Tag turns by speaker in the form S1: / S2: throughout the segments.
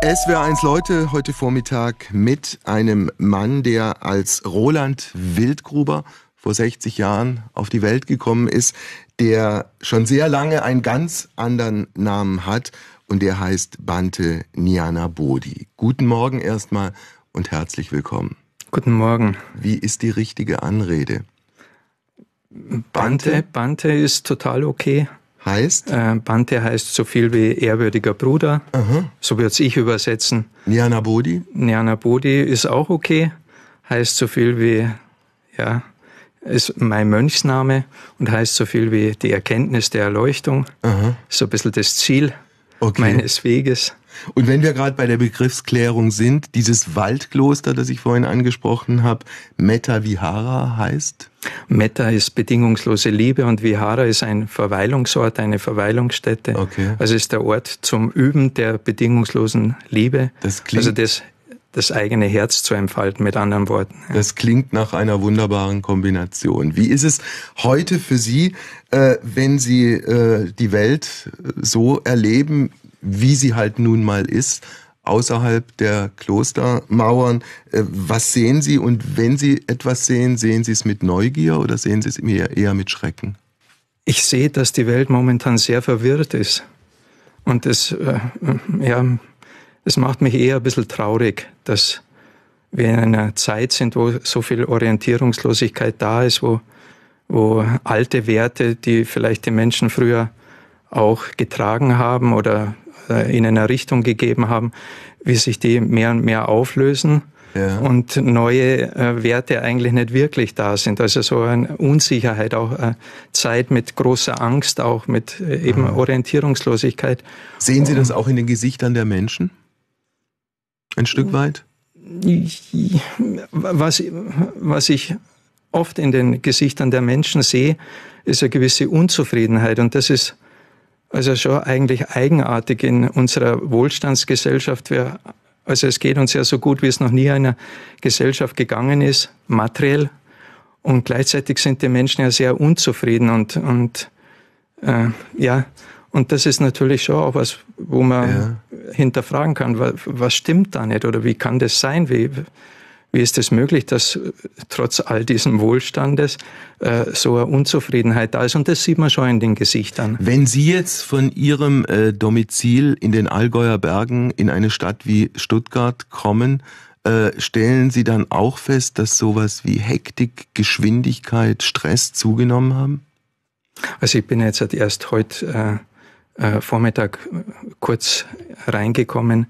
S1: SWR1 Leute heute Vormittag mit einem Mann, der als Roland Wildgruber vor 60 Jahren auf die Welt gekommen ist, der schon sehr lange einen ganz anderen Namen hat und der heißt Bante Niana Bodhi. Guten Morgen erstmal und herzlich willkommen. Guten Morgen. Wie ist die richtige Anrede?
S2: Bante, Bante ist total okay. Heißt? Äh, Bante heißt so viel wie ehrwürdiger Bruder. Aha. So würde es ich übersetzen. Nyana Bodhi? Nyana Bodhi ist auch okay. Heißt so viel wie, ja, ist mein Mönchsname und heißt so viel wie die Erkenntnis
S1: der Erleuchtung. Aha. So ein bisschen das Ziel okay. meines Weges. Und wenn wir gerade bei der Begriffsklärung sind, dieses Waldkloster, das ich vorhin angesprochen habe, Metta Vihara heißt? Metta ist bedingungslose Liebe und Vihara ist ein
S2: Verweilungsort, eine Verweilungsstätte. Okay. Also ist der Ort zum Üben der bedingungslosen
S1: Liebe. Das klingt, also das, das eigene Herz zu entfalten, mit anderen Worten. Ja. Das klingt nach einer wunderbaren Kombination. Wie ist es heute für Sie, äh, wenn Sie äh, die Welt so erleben, wie sie halt nun mal ist? außerhalb der Klostermauern. Äh, was sehen Sie und wenn Sie etwas sehen, sehen Sie es mit Neugier oder sehen Sie es eher mit Schrecken? Ich sehe, dass die Welt momentan sehr verwirrt ist. Und es, äh, ja,
S2: es macht mich eher ein bisschen traurig, dass wir in einer Zeit sind, wo so viel Orientierungslosigkeit da ist, wo, wo alte Werte, die vielleicht die Menschen früher auch getragen haben oder äh, in einer Richtung gegeben haben, wie sich die mehr und mehr auflösen. Ja. und neue äh, Werte eigentlich nicht wirklich da sind. Also so eine Unsicherheit, auch eine äh, Zeit mit großer Angst,
S1: auch mit äh, eben Aha. Mhm. Orientierungslosigkeit. Sehen Sie das auch in den Gesichtern der Menschen? Ein Stück weit?
S2: Was, was ich oft in den Gesichtern der Menschen sehe, ist eine gewisse Unzufriedenheit und das ist also schon eigentlich eigenartig in unserer Wohlstandsgesellschaft. Wir, also es geht uns ja so gut, wie es noch nie einer Gesellschaft gegangen ist, materiell. Und gleichzeitig sind die Menschen ja sehr unzufrieden und, und äh, ja, und das ist natürlich schon auch was, wo man ja. hinterfragen kann, was, was, stimmt da nicht oder wie kann das sein? Wie, wie ist es möglich, dass äh, trotz all diesem Wohlstandes äh, so eine Unzufriedenheit da ist? Und das sieht man schon in den
S1: Gesichtern. Wenn Sie jetzt von Ihrem äh, Domizil in den Allgäuer Bergen in eine Stadt wie Stuttgart kommen, äh, stellen Sie dann auch fest, dass sowas wie Hektik, Geschwindigkeit, Stress zugenommen haben? Also ich bin jetzt
S2: erst heute äh, äh, Vormittag kurz reingekommen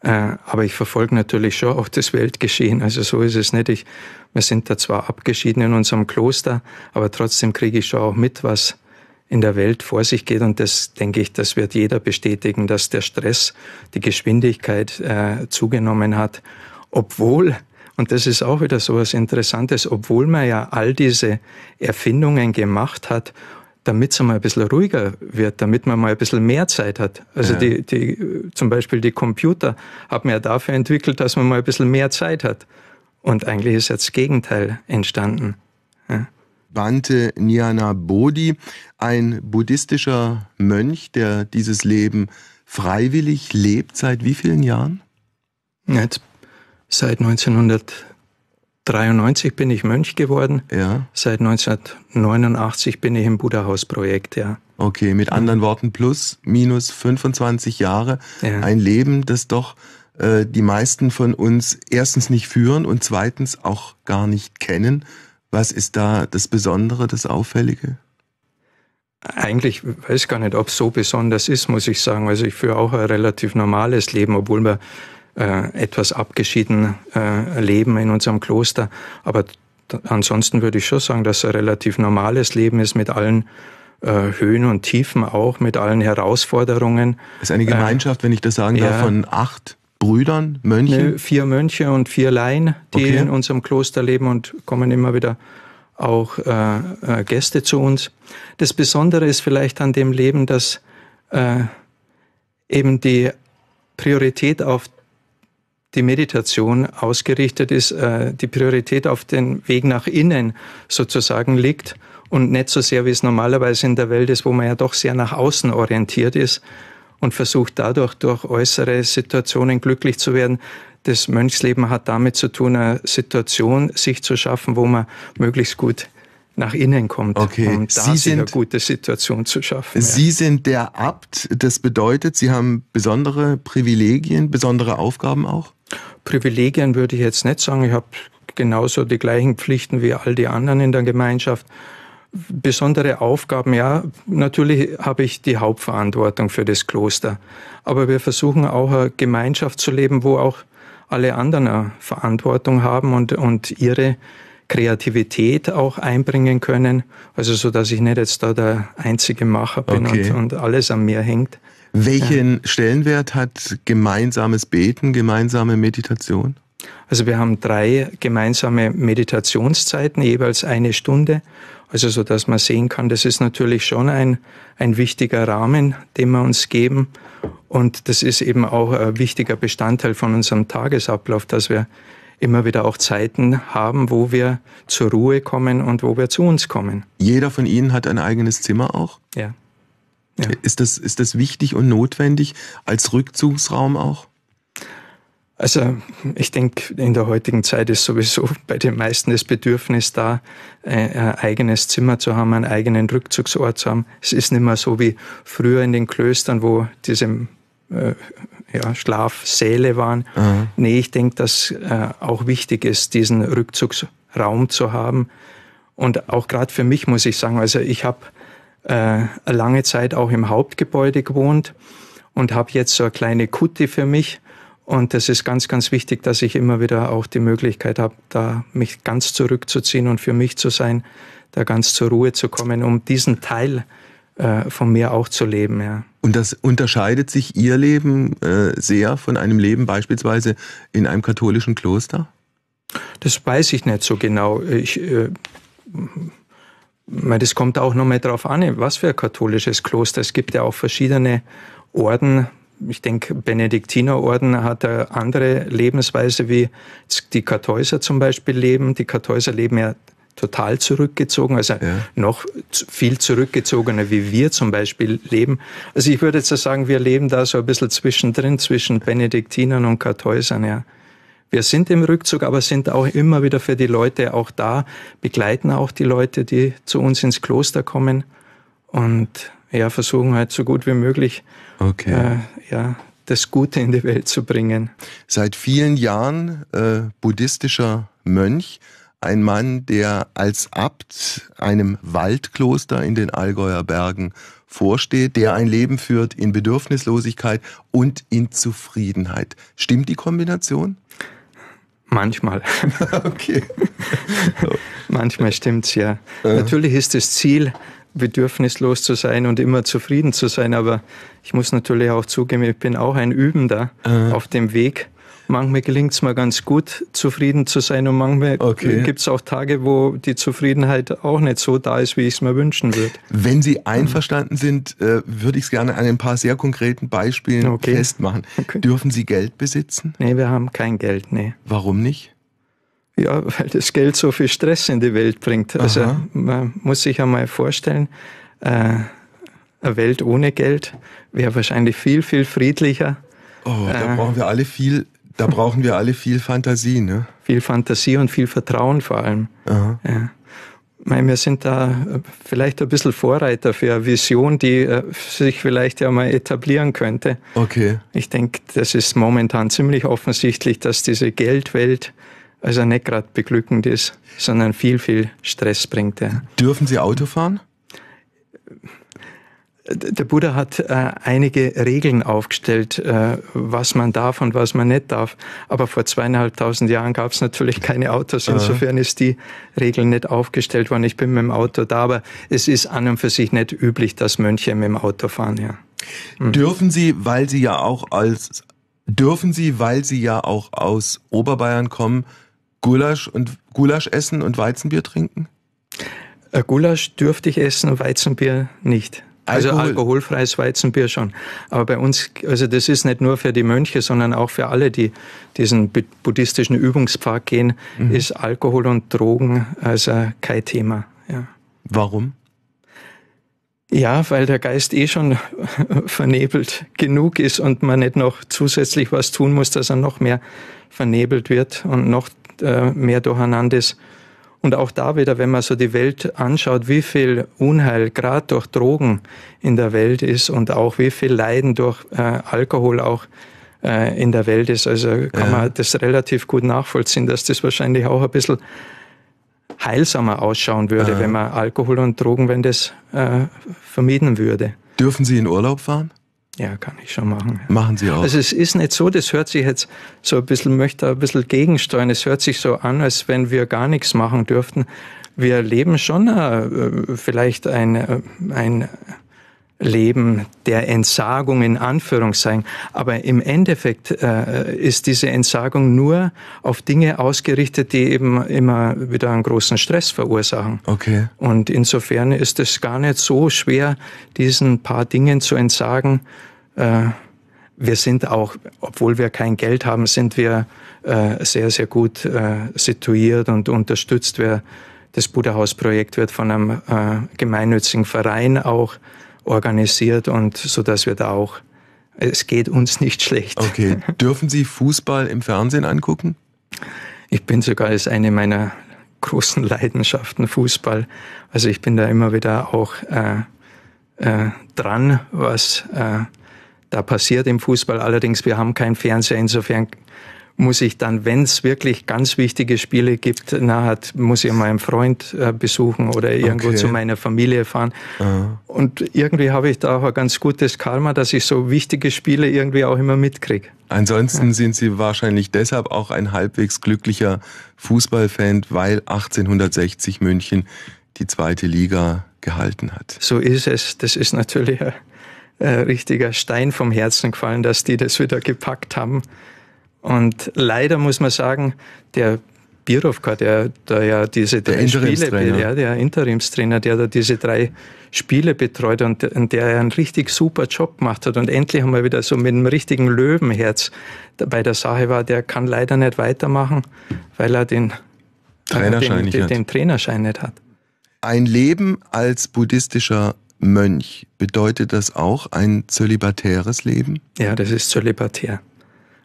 S2: äh, aber ich verfolge natürlich schon auch das Weltgeschehen. Also so ist es nicht. Ich, wir sind da zwar abgeschieden in unserem Kloster, aber trotzdem kriege ich schon auch mit, was in der Welt vor sich geht. Und das denke ich, das wird jeder bestätigen, dass der Stress, die Geschwindigkeit äh, zugenommen hat, obwohl und das ist auch wieder so was Interessantes, obwohl man ja all diese Erfindungen gemacht hat, damit es mal ein bisschen ruhiger wird, damit man mal ein bisschen mehr Zeit hat. Also ja. die, die, zum Beispiel die Computer haben man ja dafür entwickelt, dass man mal ein bisschen mehr Zeit hat. Und eigentlich ist jetzt das Gegenteil entstanden.
S1: Ja. Bante Nyana Bodhi, ein buddhistischer Mönch, der dieses Leben freiwillig lebt, seit wie vielen Jahren? Jetzt, seit 1990. 93
S2: bin ich Mönch geworden. Ja. Seit 1989 bin ich im Buddha-Haus-Projekt, ja.
S1: Okay, mit anderen Worten, plus, minus 25 Jahre. Ja. Ein Leben, das doch äh, die meisten von uns erstens nicht führen und zweitens auch gar nicht kennen. Was ist da das Besondere, das Auffällige?
S2: Eigentlich weiß gar nicht, ob es so besonders ist, muss ich sagen. Also ich führe auch ein relativ normales Leben, obwohl man äh, etwas abgeschieden äh, leben in unserem Kloster. Aber ansonsten würde ich schon sagen, dass es ein relativ normales Leben ist mit allen äh, Höhen und Tiefen auch, mit allen Herausforderungen. Es ist eine Gemeinschaft, wenn ich das sagen darf, ja, von
S1: acht Brüdern, Mönchen?
S2: vier Mönche und vier Laien, die okay. in unserem Kloster leben und kommen immer wieder auch äh, Gäste zu uns. Das Besondere ist vielleicht an dem Leben, dass äh, eben die Priorität auf die Meditation ausgerichtet ist, äh, die Priorität auf den Weg nach innen sozusagen liegt und nicht so sehr, wie es normalerweise in der Welt ist, wo man ja doch sehr nach außen orientiert ist und versucht dadurch durch äußere Situationen glücklich zu werden. Das Mönchsleben hat damit zu tun, eine Situation sich zu schaffen,
S1: wo man möglichst gut nach innen kommt, okay. um da Sie sind, eine
S2: gute Situation zu
S1: schaffen. Sie sind der Abt, das bedeutet, Sie haben besondere Privilegien, besondere Aufgaben auch? Privilegien würde ich jetzt nicht sagen. Ich habe genauso die gleichen
S2: Pflichten wie all die anderen in der Gemeinschaft. Besondere Aufgaben, ja, natürlich habe ich die Hauptverantwortung für das Kloster. Aber wir versuchen auch eine Gemeinschaft zu leben, wo auch alle anderen eine Verantwortung haben und, und ihre Kreativität auch einbringen können. Also so, dass ich nicht jetzt da der einzige
S1: Macher bin okay. und, und alles an mir hängt. Welchen ja. Stellenwert hat gemeinsames Beten, gemeinsame Meditation? Also wir haben drei gemeinsame
S2: Meditationszeiten, jeweils eine Stunde. Also so, dass man sehen kann, das ist natürlich schon ein, ein wichtiger Rahmen, den wir uns geben. Und das ist eben auch ein wichtiger Bestandteil von unserem Tagesablauf, dass wir immer wieder auch Zeiten haben, wo wir
S1: zur Ruhe kommen und wo wir zu uns kommen. Jeder von Ihnen hat ein eigenes Zimmer auch? Ja. Ja. Ist, das, ist das wichtig und notwendig als Rückzugsraum auch?
S2: Also ich denke, in der heutigen Zeit ist sowieso bei den meisten das Bedürfnis da, ein eigenes Zimmer zu haben, einen eigenen Rückzugsort zu haben. Es ist nicht mehr so wie früher in den Klöstern, wo diese äh, ja, Schlafsäle waren. Mhm. Nee, ich denke, dass äh, auch wichtig ist, diesen Rückzugsraum zu haben. Und auch gerade für mich muss ich sagen, also ich habe äh, lange Zeit auch im Hauptgebäude gewohnt und habe jetzt so eine kleine Kutte für mich. Und das ist ganz, ganz wichtig, dass ich immer wieder auch die Möglichkeit habe, da mich ganz zurückzuziehen und für mich zu sein, da ganz zur Ruhe zu kommen, um diesen Teil äh,
S1: von mir auch zu leben. Ja. Und das unterscheidet sich Ihr Leben äh, sehr von einem Leben beispielsweise in einem katholischen Kloster? Das weiß ich nicht so genau.
S2: Ich äh, das kommt auch nochmal darauf an, was für ein katholisches Kloster. Es gibt ja auch verschiedene Orden. Ich denke, Benediktinerorden hat eine andere Lebensweise, wie die Kartäuser zum Beispiel leben. Die Kartäuser leben ja total zurückgezogen, also ja. noch viel zurückgezogener, wie wir zum Beispiel leben. Also ich würde jetzt sagen, wir leben da so ein bisschen zwischendrin, zwischen Benediktinern und Kartäusern, ja. Wir sind im Rückzug, aber sind auch immer wieder für die Leute auch da, begleiten auch die Leute, die zu uns ins Kloster kommen und
S1: ja, versuchen halt so gut wie möglich okay. Äh, ja, das Gute in die Welt zu bringen. Seit vielen Jahren äh, buddhistischer Mönch, ein Mann, der als Abt einem Waldkloster in den Allgäuer Bergen vorsteht, der ein Leben führt in Bedürfnislosigkeit und in Zufriedenheit. Stimmt die Kombination? Manchmal. okay.
S2: Manchmal es ja. Aha. Natürlich ist das Ziel, bedürfnislos zu sein und immer zufrieden zu sein, aber ich muss natürlich auch zugeben, ich bin auch ein Übender Aha. auf dem Weg manchmal gelingt es mir ganz gut, zufrieden zu sein und manchmal okay. gibt es auch
S1: Tage, wo die Zufriedenheit auch nicht so da ist, wie ich es mir wünschen würde. Wenn Sie einverstanden sind, äh, würde ich es gerne an ein paar sehr konkreten Beispielen okay. festmachen. Okay. Dürfen Sie Geld besitzen? Nee, wir haben kein Geld, nee. Warum nicht?
S2: Ja, weil das Geld so viel Stress in die Welt bringt. Also, Aha. Also man muss sich einmal vorstellen, äh, eine Welt ohne Geld wäre wahrscheinlich viel, viel friedlicher. Oh, da äh, brauchen wir alle viel da brauchen wir alle viel Fantasie, ne? Viel Fantasie und viel Vertrauen vor allem.
S1: Aha. Ja.
S2: Ich meine, wir sind da vielleicht ein bisschen Vorreiter für eine Vision, die äh, sich vielleicht ja mal etablieren könnte. Okay. Ich denke, das ist momentan ziemlich offensichtlich, dass diese Geldwelt also nicht gerade beglückend ist, sondern viel, viel Stress bringt. Ja. Dürfen Sie Auto fahren? der Buddha hat äh, einige Regeln aufgestellt, äh, was man darf und was man nicht darf. Aber vor zweieinhalbtausend Jahren gab es natürlich keine Autos. Insofern ist die Regel nicht aufgestellt worden. Ich bin mit dem Auto da, aber es ist an und für sich nicht üblich, dass Mönche
S1: mit dem Auto fahren. Ja. Mhm. Dürfen Sie, weil Sie ja auch als dürfen Sie, weil Sie ja auch aus Oberbayern kommen, Gulasch und Gulasch essen und Weizenbier trinken?
S2: Äh, Gulasch dürfte ich essen, Weizenbier nicht. Also Alkohol. alkoholfreies Weizenbier schon. Aber bei uns, also das ist nicht nur für die Mönche, sondern auch für alle, die diesen buddhistischen Übungspfad gehen, mhm. ist Alkohol und Drogen also kein Thema.
S1: Ja. Warum?
S2: Ja, weil der Geist eh schon vernebelt genug ist und man nicht noch zusätzlich was tun muss, dass er noch mehr vernebelt wird und noch äh, mehr durcheinander ist. Und auch da wieder, wenn man so die Welt anschaut, wie viel Unheil gerade durch Drogen in der Welt ist und auch wie viel Leiden durch äh, Alkohol auch äh, in der Welt ist. Also kann ja. man das relativ gut nachvollziehen, dass das wahrscheinlich auch ein bisschen heilsamer ausschauen würde, ja. wenn man Alkohol und Drogen, wenn das äh, vermieden würde.
S1: Dürfen Sie in Urlaub fahren? Ja, kann ich schon machen. Machen Sie auch. Also
S2: es ist nicht so, das hört sich jetzt so ein bisschen, möchte ein bisschen gegensteuern. Es hört sich so an, als wenn wir gar nichts machen dürften. Wir leben schon äh, äh, vielleicht ein, äh, ein Leben der Entsagung in Anführungszeichen. Aber im Endeffekt äh, ist diese Entsagung nur auf Dinge ausgerichtet, die eben immer wieder einen großen Stress verursachen. Okay. Und insofern ist es gar nicht so schwer, diesen paar Dingen zu entsagen. Äh, wir sind auch, obwohl wir kein Geld haben, sind wir äh, sehr, sehr gut äh, situiert und unterstützt. Wir, das Buddha-Haus-Projekt wird von einem äh, gemeinnützigen Verein auch organisiert und so dass wir da auch, es geht uns nicht schlecht. Okay, dürfen Sie Fußball im Fernsehen angucken? Ich bin sogar, das ist eine meiner großen Leidenschaften, Fußball. Also ich bin da immer wieder auch äh, äh, dran, was äh, da passiert im Fußball. Allerdings, wir haben keinen Fernseher, insofern muss ich dann, wenn es wirklich ganz wichtige Spiele gibt, na, hat, muss ich meinen Freund äh, besuchen oder irgendwo okay. zu meiner Familie fahren. Aha. Und irgendwie
S1: habe ich da auch ein ganz gutes Karma, dass ich so wichtige Spiele irgendwie auch immer mitkriege. Ansonsten ja. sind Sie wahrscheinlich deshalb auch ein halbwegs glücklicher Fußballfan, weil 1860 München die zweite Liga gehalten hat. So ist es. Das ist
S2: natürlich ein, ein richtiger Stein vom Herzen gefallen, dass die das wieder gepackt haben. Und leider muss man sagen, der Birovka, der da ja diese drei der Spiele, ja, der Interimstrainer, der da diese drei Spiele betreut und, und der ja einen richtig super Job gemacht hat. Und endlich haben wieder so mit einem richtigen Löwenherz bei der Sache war, der kann leider nicht weitermachen, weil er den
S1: Trainerschein, den, den, den
S2: Trainerschein nicht hat.
S1: Ein Leben als buddhistischer Mönch, bedeutet das auch ein zölibatäres Leben? Ja, das ist zölibatär.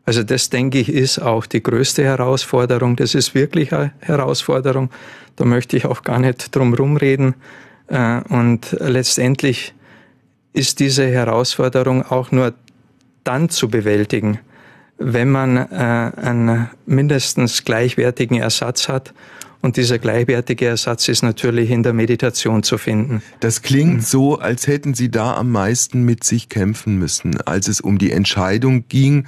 S1: Also
S2: das, denke ich, ist auch die größte Herausforderung. Das ist wirklich eine Herausforderung. Da möchte ich auch gar nicht drum rumreden. Äh, und letztendlich ist diese Herausforderung auch nur dann zu bewältigen, wenn man äh, einen mindestens gleichwertigen Ersatz hat und dieser gleichwertige
S1: Ersatz ist natürlich in der Meditation zu finden. Das klingt so, als hätten Sie da am meisten mit sich kämpfen müssen, als es um die Entscheidung ging,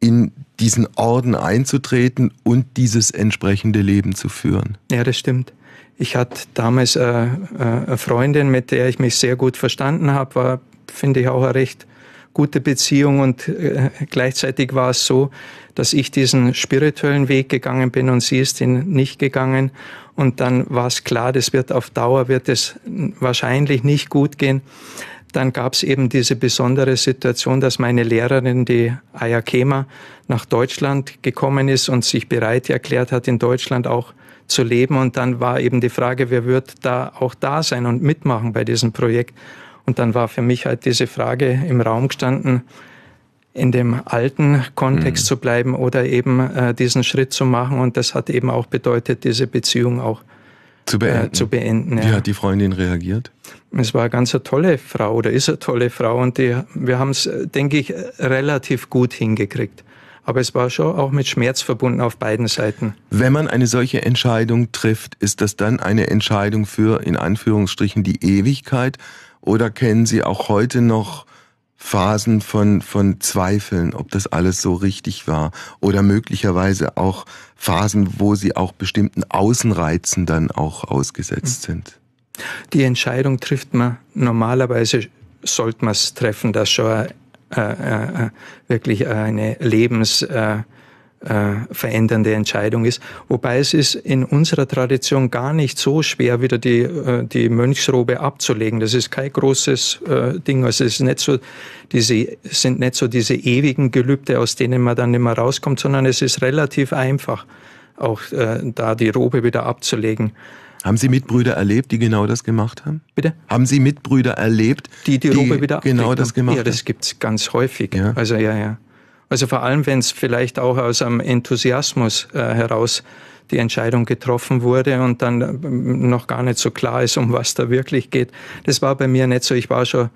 S1: in diesen Orden einzutreten und dieses entsprechende Leben zu führen.
S2: Ja, das stimmt. Ich hatte damals äh, äh, eine Freundin, mit der ich mich sehr gut verstanden habe, war, finde ich, auch eine recht gute Beziehung und äh, gleichzeitig war es so, dass ich diesen spirituellen Weg gegangen bin und sie ist ihn nicht gegangen und dann war es klar, das wird auf Dauer, wird es wahrscheinlich nicht gut gehen dann gab es eben diese besondere Situation, dass meine Lehrerin, die Aya Ayakema, nach Deutschland gekommen ist und sich bereit erklärt hat, in Deutschland auch zu leben. Und dann war eben die Frage, wer wird da auch da sein und mitmachen bei diesem Projekt. Und dann war für mich halt diese Frage im Raum gestanden, in dem alten Kontext mhm. zu bleiben oder eben äh, diesen Schritt zu machen. Und das hat eben auch bedeutet, diese Beziehung auch zu äh, zu beenden. Äh, zu beenden ja.
S1: Wie hat die Freundin reagiert?
S2: Es war eine ganz eine tolle Frau oder ist eine tolle Frau und die, wir haben es, äh, denke ich, relativ gut hingekriegt. Aber es war schon auch mit Schmerz verbunden auf beiden
S1: Seiten. Wenn man eine solche Entscheidung trifft, ist das dann eine Entscheidung für, in Anführungsstrichen, die Ewigkeit? Oder kennen Sie auch heute noch Phasen von, von Zweifeln, ob das alles so richtig war. Oder möglicherweise auch Phasen, wo sie auch bestimmten Außenreizen dann auch ausgesetzt hm. sind.
S2: Die Entscheidung trifft man normalerweise, sollte man es treffen, dass schon äh, äh, äh, wirklich eine Lebens... Äh, äh, verändernde Entscheidung ist. Wobei es ist in unserer Tradition gar nicht so schwer, wieder die, äh, die Mönchsrobe abzulegen. Das ist kein großes äh, Ding. Also es ist nicht so, diese, sind nicht so diese ewigen Gelübde, aus denen man dann nicht mehr rauskommt, sondern es ist relativ einfach, auch äh, da die Robe wieder abzulegen.
S1: Haben Sie Mitbrüder erlebt, die genau das gemacht haben? Bitte? Haben Sie Mitbrüder erlebt, die die, Robe wieder genau das gemacht haben? Ja, das gibt es ganz häufig. Ja. Also ja, ja. Also vor allem, wenn es vielleicht
S2: auch aus einem Enthusiasmus äh, heraus die Entscheidung getroffen wurde und dann äh, noch gar nicht so klar ist, um was da wirklich geht. Das war bei mir nicht so. Ich war schon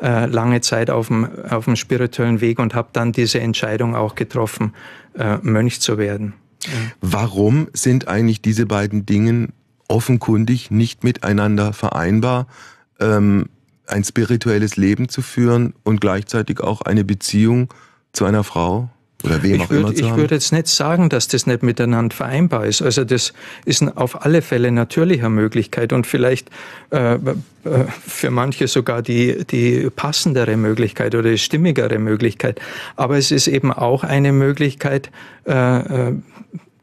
S2: äh, lange Zeit auf dem, auf dem spirituellen Weg und habe dann diese Entscheidung auch getroffen,
S1: äh, Mönch zu werden. Warum sind eigentlich diese beiden Dinge offenkundig nicht miteinander vereinbar? Ähm, ein spirituelles Leben zu führen und gleichzeitig auch eine Beziehung äh, zu einer Frau oder wem ich auch würd, immer zu ich haben? Ich würde
S2: jetzt nicht sagen, dass das nicht miteinander vereinbar ist. Also das ist auf alle Fälle natürlicher Möglichkeit und vielleicht äh, für manche sogar die, die passendere Möglichkeit oder die stimmigere Möglichkeit. Aber es ist eben auch eine Möglichkeit, äh, äh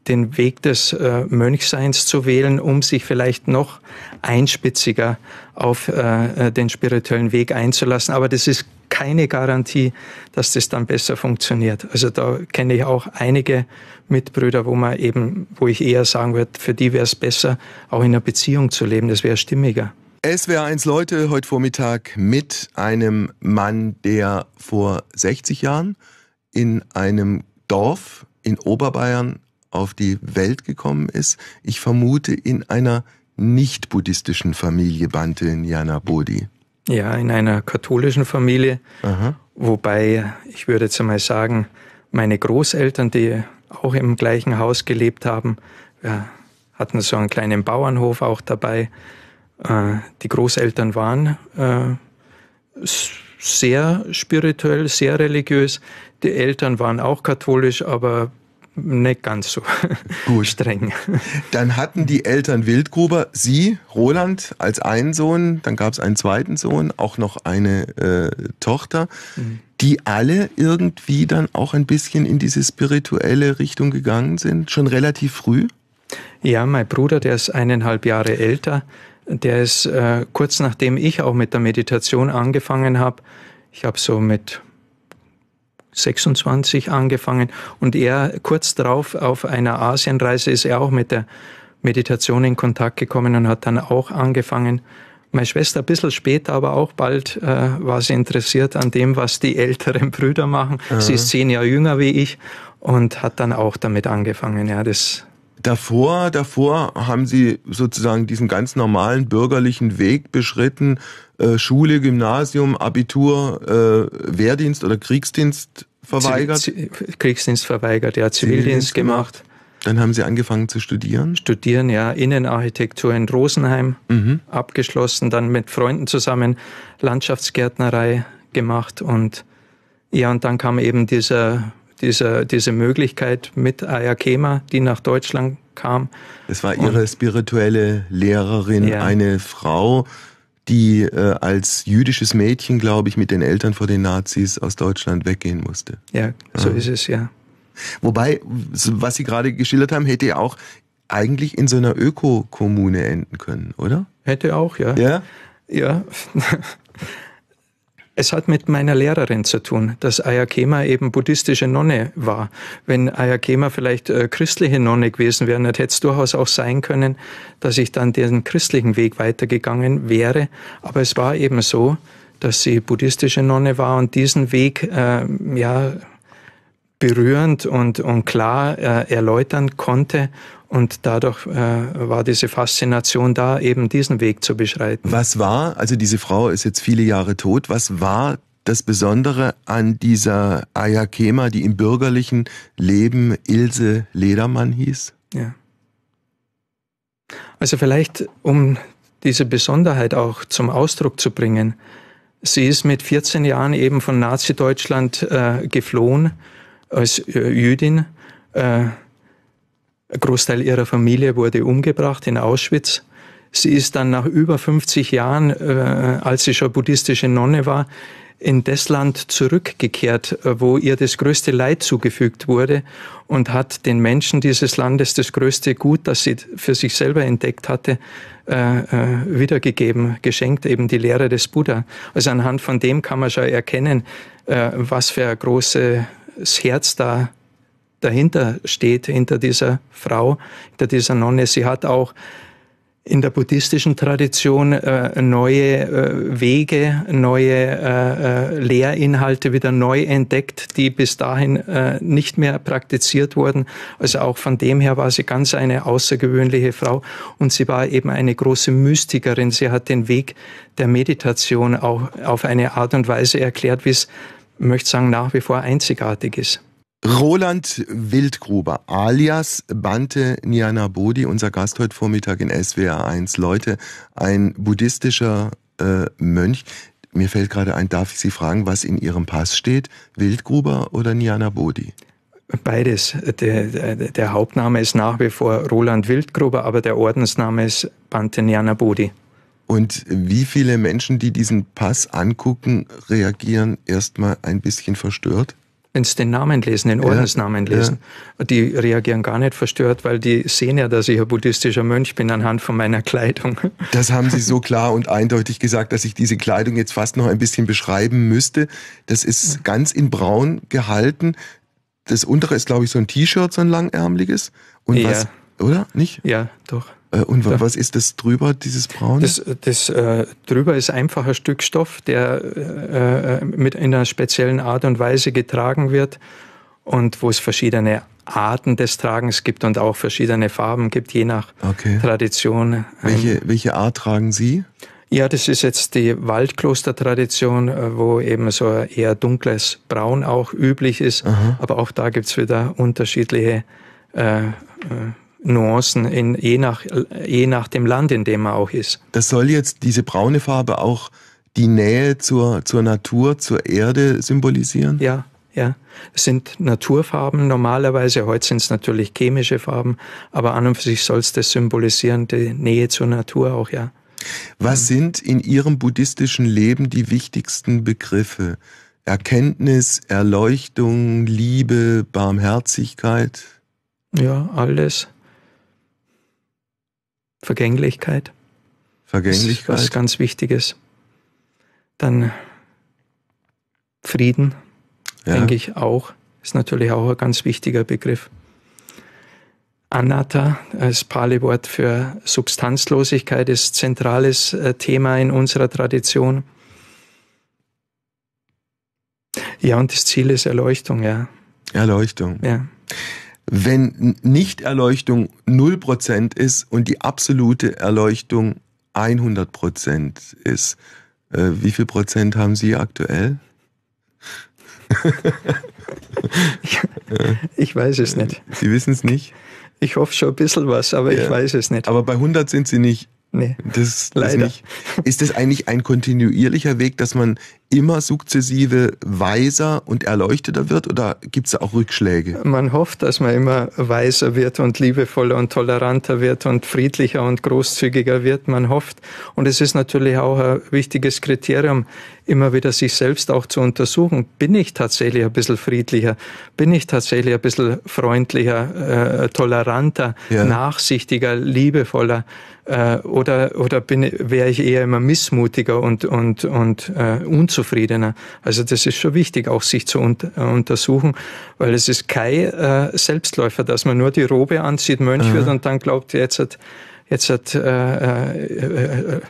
S2: den Weg des äh, Mönchseins zu wählen, um sich vielleicht noch einspitziger auf äh, äh den spirituellen Weg einzulassen. Aber das ist keine Garantie, dass das dann besser funktioniert. Also da kenne ich auch einige Mitbrüder, wo man eben, wo ich eher sagen würde, für die wäre es besser, auch in einer Beziehung zu leben. Das wäre stimmiger.
S1: Es wäre eins Leute heute Vormittag mit einem Mann, der vor 60 Jahren in einem Dorf in Oberbayern auf die Welt gekommen ist. Ich vermute in einer nicht-buddhistischen Familie Bante in Janabodi.
S2: Ja, in einer katholischen Familie. Aha. Wobei, ich würde jetzt mal sagen, meine Großeltern, die auch im gleichen Haus gelebt haben, ja, hatten so einen kleinen Bauernhof auch dabei. Äh, die Großeltern waren äh, sehr spirituell, sehr religiös. Die Eltern waren auch katholisch, aber nicht ganz so Gut. streng.
S1: Dann hatten die Eltern Wildgruber, Sie, Roland, als einen Sohn, dann gab es einen zweiten Sohn, auch noch eine äh, Tochter, mhm. die alle irgendwie dann auch ein bisschen in diese spirituelle Richtung gegangen sind, schon relativ früh? Ja, mein Bruder, der ist eineinhalb
S2: Jahre älter, der ist äh, kurz nachdem ich auch mit der Meditation angefangen habe, ich habe so mit 26 angefangen und er kurz darauf auf einer Asienreise ist er auch mit der Meditation in Kontakt gekommen und hat dann auch angefangen. Meine Schwester ein bisschen später, aber auch bald äh, war sie interessiert an dem, was die älteren Brüder machen. Mhm. Sie ist zehn Jahre jünger wie ich und
S1: hat dann auch damit angefangen. Ja, das Davor, davor haben sie sozusagen diesen ganz normalen bürgerlichen Weg beschritten, äh, Schule, Gymnasium, Abitur, äh, Wehrdienst oder Kriegsdienst verweigert. Kriegsdienst verweigert, ja, Zivildienst, gemacht. gemacht. Dann haben Sie angefangen zu studieren? Studieren, ja, Innenarchitektur
S2: in Rosenheim mhm. abgeschlossen, dann mit Freunden zusammen Landschaftsgärtnerei gemacht und ja, und dann kam eben dieser diese, diese Möglichkeit mit
S1: Ayakema, die nach Deutschland kam. Es war ihre und, spirituelle Lehrerin, ja. eine Frau, die äh, als jüdisches Mädchen, glaube ich, mit den Eltern vor den Nazis aus Deutschland weggehen musste. Ja, so ja. Ah. ist es, ja. Wobei, was Sie gerade geschildert haben, hätte ja auch eigentlich in so einer Ökokommune enden können, oder? Hätte auch, ja. Ja? Ja.
S2: Es hat mit meiner Lehrerin zu tun, dass Ayakema eben buddhistische Nonne war. Wenn Ayakema vielleicht äh, christliche Nonne gewesen wäre, dann hätte es durchaus auch sein können, dass ich dann den christlichen Weg weitergegangen wäre. Aber es war eben so, dass sie buddhistische Nonne war und diesen Weg äh, ja berührend und, und klar äh, erläutern konnte. Und dadurch äh, war diese Faszination
S1: da, eben diesen Weg zu beschreiten. Was war, also diese Frau ist jetzt viele Jahre tot, was war das Besondere an dieser Ayakema, die im bürgerlichen Leben Ilse Ledermann hieß? Ja. Also vielleicht,
S2: um diese Besonderheit auch zum Ausdruck zu bringen. Sie ist mit 14 Jahren eben von Nazi-Deutschland äh, geflohen als äh, Jüdin. Äh, ein Großteil ihrer Familie wurde umgebracht in Auschwitz. Sie ist dann nach über 50 Jahren, äh, als sie schon buddhistische Nonne war, in das Land zurückgekehrt, äh, wo ihr das größte Leid zugefügt wurde und hat den Menschen dieses Landes das größte Gut, das sie für sich selber entdeckt hatte, äh, wiedergegeben, geschenkt, eben die Lehre des Buddha. Also anhand von dem kann man schon erkennen, äh, was für eine große das Herz da dahinter steht, hinter dieser Frau, hinter dieser Nonne. Sie hat auch in der buddhistischen Tradition äh, neue äh, Wege, neue äh, äh Lehrinhalte wieder neu entdeckt, die bis dahin äh, nicht mehr praktiziert wurden. Also auch von dem her war sie ganz eine außergewöhnliche Frau und sie war eben eine große Mystikerin. Sie hat den Weg der Meditation auch auf eine Art und
S1: Weise erklärt, wie es möchte sagen, nach wie vor einzigartig ist. Roland Wildgruber alias Bante Nianabodi, unser Gast heute Vormittag in SWR 1. Leute, ein buddhistischer äh, Mönch. Mir fällt gerade ein, darf ich Sie fragen, was in Ihrem Pass steht? Wildgruber oder Nianabodi? Beides. Der, der, der, Hauptname ist nach wie vor Roland Wildgruber, aber der Ordensname ist
S2: Bante Nianabodi.
S1: Und wie viele Menschen, die diesen Pass angucken, reagieren erstmal ein bisschen verstört?
S2: wenn sie den Namen lesen, den Ordensnamen ja, lesen, ja. die reagieren gar nicht verstört, weil die sehen ja, dass ich ein buddhistischer Mönch bin anhand von meiner
S1: Kleidung. Das haben Sie so klar und eindeutig gesagt, dass ich diese Kleidung jetzt fast noch ein bisschen beschreiben müsste. Das ist ja. ganz in Braun gehalten. Das untere ist, glaube ich, so ein T-Shirt, so ein langärmliches. Und was, oder? Nicht?
S2: Ja, doch.
S1: Äh, und da, was ist das drüber, dieses Braun? Das,
S2: das äh, drüber ist einfacher
S1: Stückstoff, der äh,
S2: äh, mit in einer speziellen Art und Weise getragen wird und wo es verschiedene Arten des Tragens gibt und auch verschiedene Farben gibt, je nach okay. Tradition. Welche, ähm, welche Art tragen Sie? Ja, das ist jetzt die Waldklostertradition, äh, wo eben so eher dunkles Braun auch üblich ist. Aha. Aber auch da gibt es wieder unterschiedliche äh, Nuancen in, je, nach, je nach dem Land,
S1: in dem man auch ist. Das soll jetzt diese braune Farbe auch die Nähe zur, zur Natur, zur Erde symbolisieren? Ja, ja. Es sind Naturfarben normalerweise,
S2: heute sind es natürlich chemische Farben, aber an und für sich soll es das symbolisieren, die Nähe zur
S1: Natur auch, ja. Was sind in Ihrem buddhistischen Leben die wichtigsten Begriffe? Erkenntnis, Erleuchtung, Liebe, Barmherzigkeit? Ja, alles. Vergänglichkeit.
S2: Vergänglichkeit. Ist was ganz Wichtiges. Dann Frieden, ja. denke ich auch, ist natürlich auch ein ganz wichtiger Begriff. Anatta als Pali-Wort für Substanzlosigkeit ist zentrales äh, Thema in unserer Tradition. Ja, und das Ziel ist Erleuchtung, ja.
S1: Erleuchtung. Ja wenn Nichterleuchtung 0% ist und die absolute Erleuchtung 100% ist. Äh, wie viel Prozent haben Sie aktuell? ich, ich weiß es nicht. Sie wissen es nicht? Ich hoffe schon ein bisschen was, aber ja. ich weiß es nicht. Aber bei 100 sind Sie nicht. Nee. Das, das nicht. Ist das eigentlich ein kontinuierlicher Weg, dass man immer sukzessive weiser und erleuchteter wird oder gibt es auch Rückschläge?
S2: Man hofft, dass man immer weiser wird und liebevoller und toleranter wird und friedlicher und großzügiger wird. Man hofft. Und es ist natürlich auch ein wichtiges Kriterium immer wieder sich selbst auch zu untersuchen, bin ich tatsächlich ein bisschen friedlicher, bin ich tatsächlich ein bisschen freundlicher, äh, toleranter, ja. nachsichtiger, liebevoller äh, oder, oder wäre ich eher immer missmutiger und, und, und äh, unzufriedener. Also das ist schon wichtig, auch sich zu un äh, untersuchen, weil es ist kein äh, Selbstläufer, dass man nur die Robe anzieht, Mönch Aha. Mhm. wird und dann glaubt, jetzt hat Jetzt hat, äh äh, äh, äh,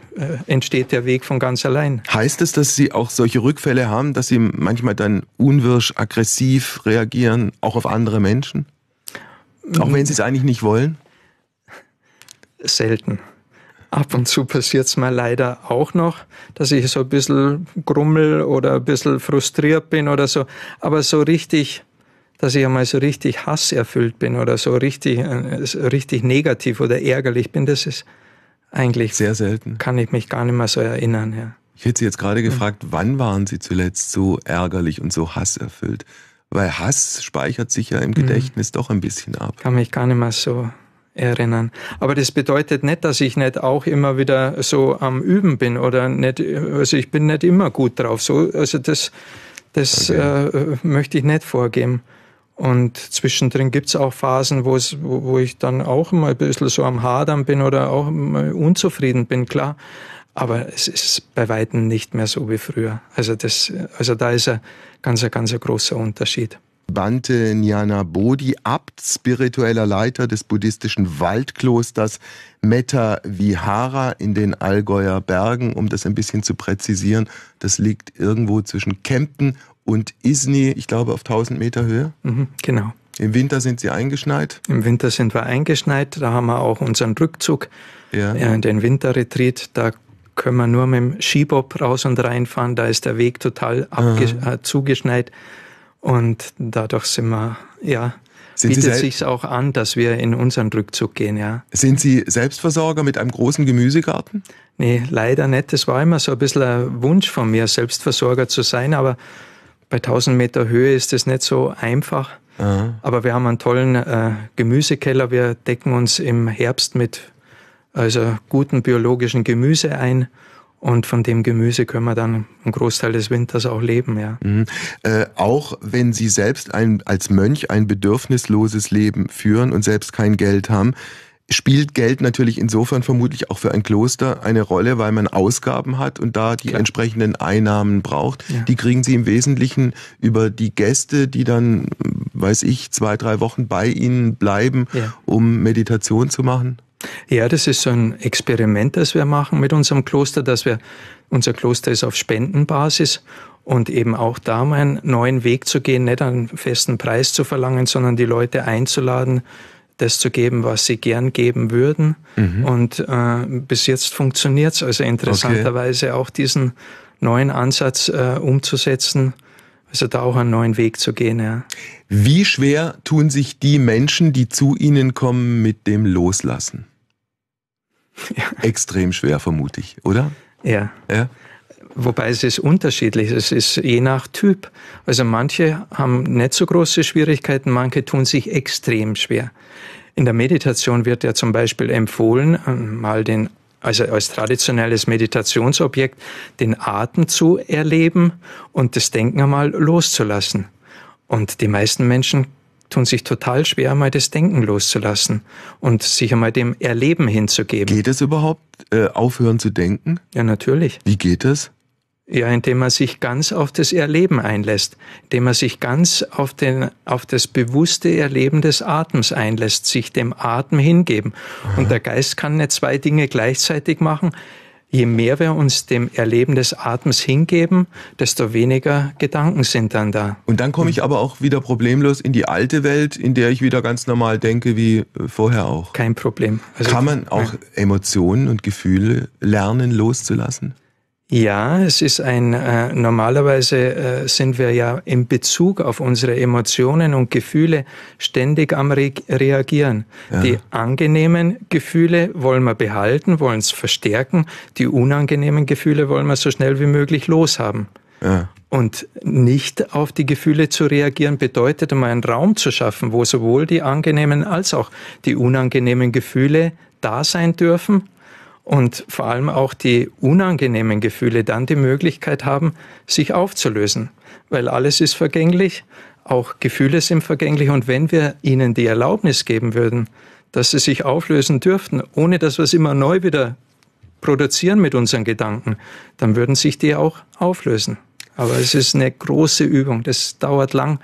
S2: entsteht der Weg von ganz allein.
S1: Heißt es, dass Sie auch solche Rückfälle haben, dass Sie manchmal dann unwirsch, aggressiv reagieren, auch auf andere Menschen? Auch wenn Sie es eigentlich nicht wollen? Selten.
S2: Ab und zu passiert es mir leider auch noch, dass ich so ein bisschen grummel oder ein bisschen frustriert bin oder so. Aber so richtig dass ich einmal so richtig hasserfüllt bin oder so richtig, äh, so richtig negativ oder ärgerlich bin, das ist eigentlich sehr selten. Kann ich mich gar nicht mehr so erinnern, ja.
S1: Ich hätte Sie jetzt gerade hm. gefragt, wann waren Sie zuletzt so ärgerlich und so hasserfüllt? Weil Hass speichert sich ja im hm. Gedächtnis mhm. doch ein bisschen ab.
S2: Kann mich gar nicht mehr so erinnern. Aber das bedeutet nicht, dass ich nicht auch immer wieder so am Üben bin oder nicht, also ich bin nicht immer gut drauf. So, also das, das okay. äh, möchte ich nicht vorgeben. Und zwischendrin gibt es auch Phasen, wo, wo ich dann auch mal ein bisschen so am Hadern bin oder auch mal unzufrieden bin, klar. Aber es ist bei Weitem nicht mehr so wie früher. Also, das, also da ist ein ganz, ganz großer Unterschied
S1: Bante Nyana Bodhi Abt, spiritueller Leiter des buddhistischen Waldklosters Metta Vihara in den Allgäuer Bergen. Um das ein bisschen zu präzisieren, das liegt irgendwo zwischen Kempten und Isni, ich glaube, auf 1000 Meter Höhe.
S2: Mhm, genau.
S1: Im Winter sind sie eingeschneit? Im Winter sind wir eingeschneit. Da haben wir auch unseren Rückzug, ja. äh, den
S2: Winterretreat. Da können wir nur mit dem Skibob raus und reinfahren. Da ist der Weg total äh, zugeschneit. Und dadurch sind wir, ja,
S1: sind bietet sich
S2: auch an, dass wir in unseren Rückzug gehen, ja. Sind Sie Selbstversorger mit einem großen Gemüsegarten? Nee, leider nicht. Das war immer so ein bisschen ein Wunsch von mir, Selbstversorger zu sein, aber bei 1000 Meter Höhe ist das nicht so einfach. Aha. Aber wir haben einen tollen äh, Gemüsekeller. Wir decken uns im Herbst mit also guten biologischen Gemüse ein. Und von dem Gemüse können wir dann einen Großteil des Winters auch leben, ja.
S1: Mhm. Äh, auch wenn Sie selbst ein, als Mönch ein bedürfnisloses Leben führen und selbst kein Geld haben, spielt Geld natürlich insofern vermutlich auch für ein Kloster eine Rolle, weil man Ausgaben hat und da die Klar. entsprechenden Einnahmen braucht. Ja. Die kriegen sie im Wesentlichen über die Gäste, die dann, weiß ich, zwei, drei Wochen bei ihnen bleiben, ja. um Meditation zu machen. Ja, das ist so ein Experiment,
S2: das wir machen mit unserem Kloster, dass wir, unser Kloster ist auf Spendenbasis und eben auch da mal einen neuen Weg zu gehen, nicht einen festen Preis zu verlangen, sondern die Leute einzuladen, das zu geben, was sie gern geben würden. Mhm. Und äh, bis jetzt funktioniert es. Also interessanterweise okay. auch diesen neuen Ansatz äh, umzusetzen, also da auch einen neuen Weg zu gehen. Ja.
S1: Wie schwer tun sich die Menschen, die zu Ihnen kommen, mit dem Loslassen? Ja. Extrem schwer, vermute ich, oder?
S2: Ja. ja. Wobei es ist unterschiedlich, es ist je nach Typ. Also manche haben nicht so große Schwierigkeiten, manche tun sich extrem schwer. In der Meditation wird ja zum Beispiel empfohlen, ähm, mal den also als traditionelles Meditationsobjekt, den Atem zu erleben und das Denken einmal loszulassen. Und die meisten Menschen tun sich total schwer, mal das Denken loszulassen und sich einmal dem Erleben hinzugeben. Geht es überhaupt, äh, aufhören zu denken? Ja, natürlich. Wie geht es? Ja, indem man sich ganz auf das Erleben einlässt, indem man sich ganz auf, den, auf das bewusste Erleben des Atems einlässt, sich dem Atem hingeben. Mhm. Und der Geist kann nicht zwei Dinge gleichzeitig machen. Je mehr wir uns dem Erleben des Atems hingeben, desto
S1: weniger Gedanken sind dann da. Und dann komme ich aber auch wieder problemlos in die alte Welt, in der ich wieder ganz normal denke, wie äh, vorher auch. Kein Problem. Also Kann man auch nein. Emotionen und Gefühle lernen loszulassen?
S2: Ja, es ist ein, äh, normalerweise äh, sind wir ja in Bezug auf unsere Emotionen und Gefühle ständig am Re Reagieren. Ja. Die angenehmen Gefühle wollen wir behalten, wollen es verstärken. Die unangenehmen Gefühle wollen wir so schnell wie möglich loshaben. Ja. Und nicht auf die Gefühle zu reagieren, bedeutet um einen Raum zu schaffen, wo sowohl die angenehmen als auch die unangenehmen Gefühle da sein dürfen und vor allem auch die unangenehmen Gefühle dann die Möglichkeit haben, sich aufzulösen. Weil alles ist vergänglich, auch Gefühle sind vergänglich und wenn wir ihnen die Erlaubnis geben würden, dass sie sich auflösen dürften, ohne dass wir es immer neu wieder produzieren mit unseren Gedanken, dann würden sich die auch auflösen. Aber es ist eine große Übung, das dauert lang,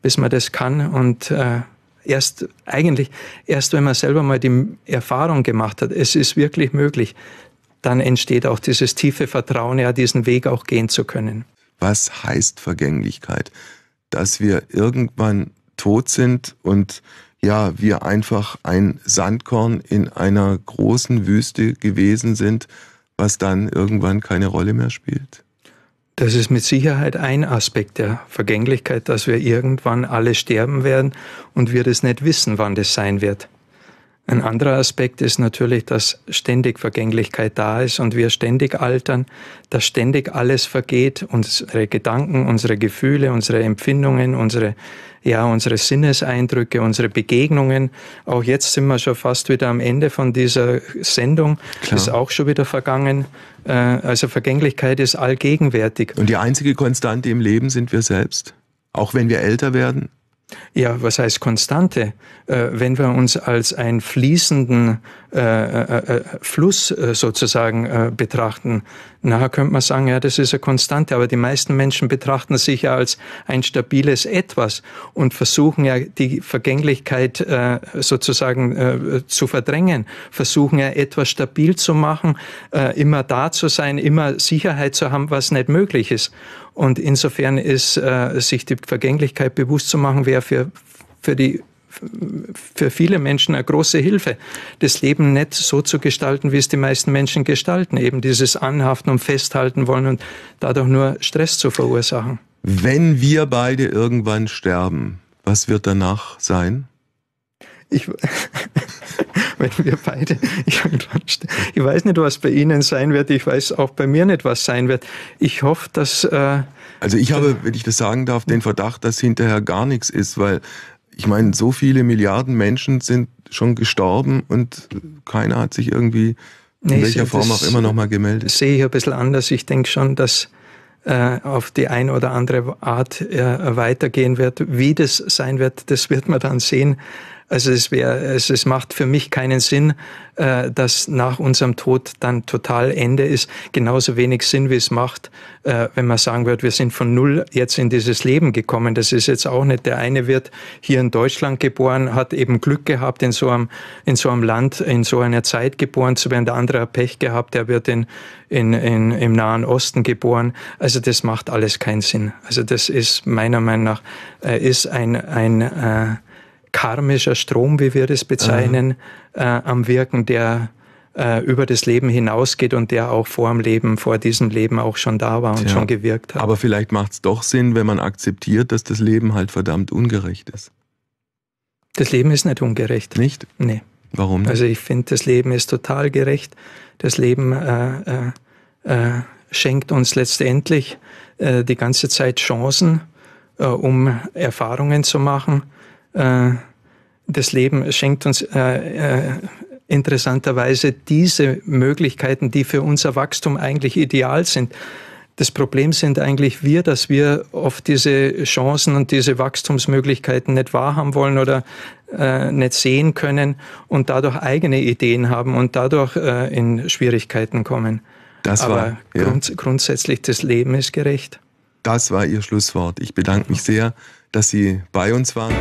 S2: bis man das kann und äh, erst eigentlich, erst wenn man selber mal die Erfahrung gemacht hat, es ist wirklich möglich, dann entsteht auch dieses tiefe Vertrauen, ja, diesen Weg auch gehen zu können.
S1: Was heißt Vergänglichkeit? Dass wir irgendwann tot sind und ja, wir einfach ein Sandkorn in einer großen Wüste gewesen sind, was dann irgendwann keine Rolle mehr spielt?
S2: Das ist mit Sicherheit ein Aspekt der Vergänglichkeit, dass wir irgendwann alle sterben werden und wir das nicht wissen, wann das sein wird. Ein anderer Aspekt ist natürlich, dass ständig Vergänglichkeit da ist und wir ständig altern, dass ständig alles vergeht, unsere Gedanken, unsere Gefühle, unsere Empfindungen, unsere, ja, unsere Sinneseindrücke, unsere Begegnungen. Auch jetzt sind wir schon fast wieder am Ende von dieser Sendung. Klar. Ist auch schon wieder vergangen. Äh, also Vergänglichkeit ist allgegenwärtig. Und die einzige Konstante im Leben sind wir selbst. Auch wenn wir älter werden, ja, was heißt Konstante? Äh, wenn wir uns als einen fließenden äh, äh, Fluss sozusagen betrachten, nachher könnte man sagen, ja, das ist eine Konstante, aber die meisten Menschen betrachten sich ja als ein stabiles Etwas und versuchen ja die Vergänglichkeit sozusagen zu verdrängen, versuchen ja etwas stabil zu machen, immer da zu sein, immer Sicherheit zu haben, was nicht möglich ist. Und insofern ist äh, sich die Vergänglichkeit bewusst zu machen, wäre für, für die für viele Menschen eine große Hilfe, das Leben nicht so zu gestalten, wie es die meisten Menschen gestalten, eben dieses Anhaften und Festhalten wollen und dadurch nur Stress zu verursachen.
S1: Wenn wir beide irgendwann sterben, was wird danach sein? ich,
S2: wenn wir beide irgendwann Ich weiß nicht, was
S1: bei Ihnen sein wird. Ich weiß auch bei mir nicht, was sein wird. Ich hoffe, dass. Äh, also ich habe, äh, wenn ich das sagen darf, den Verdacht, dass hinterher gar nichts ist, weil ich meine, so viele Milliarden Menschen sind schon gestorben und keiner hat sich irgendwie in nee, welcher Form auch immer nochmal
S2: gemeldet. Das Sehe ich ein bisschen anders. Ich denke schon, dass äh, auf die eine oder andere Art äh, weitergehen wird. Wie das sein wird, das wird man dann sehen. Also es wäre, es, es macht für mich keinen Sinn, äh, dass nach unserem Tod dann total Ende ist. Genauso wenig Sinn, wie es macht, äh, wenn man sagen wird, wir sind von null jetzt in dieses Leben gekommen. Das ist jetzt auch nicht. Der eine wird hier in Deutschland geboren, hat eben Glück gehabt, in so einem, in so einem Land, in so einer Zeit geboren zu werden. Der andere hat Pech gehabt, der wird in, in, in, im Nahen Osten geboren. Also das macht alles keinen Sinn. Also das ist meiner Meinung nach, äh, ist ein, ein, äh, karmischer Strom, wie wir das bezeichnen, äh, am Wirken, der äh, über das Leben hinausgeht und der auch vor dem Leben, vor diesem Leben auch schon da war und Tja, schon
S1: gewirkt hat. Aber vielleicht macht es doch Sinn, wenn man akzeptiert, dass das Leben halt verdammt ungerecht ist.
S2: Das Leben ist nicht ungerecht. Nicht? Nee. Warum nicht? Also ich finde, das Leben ist total gerecht. Das Leben äh, äh, äh schenkt uns letztendlich äh, die ganze Zeit Chancen, um Erfahrungen zu machen äh, das Leben schenkt uns äh, äh, interessanterweise diese Möglichkeiten, die für unser Wachstum eigentlich ideal sind. Das Problem sind eigentlich wir, dass wir oft diese Chancen und diese Wachstumsmöglichkeiten nicht wahrhaben wollen oder äh, nicht sehen können und dadurch eigene Ideen haben und dadurch äh, in Schwierigkeiten kommen. Das Aber war, ja. grundsätzlich das Leben ist gerecht.
S1: Das war Ihr Schlusswort. Ich bedanke mich sehr, dass Sie bei uns waren.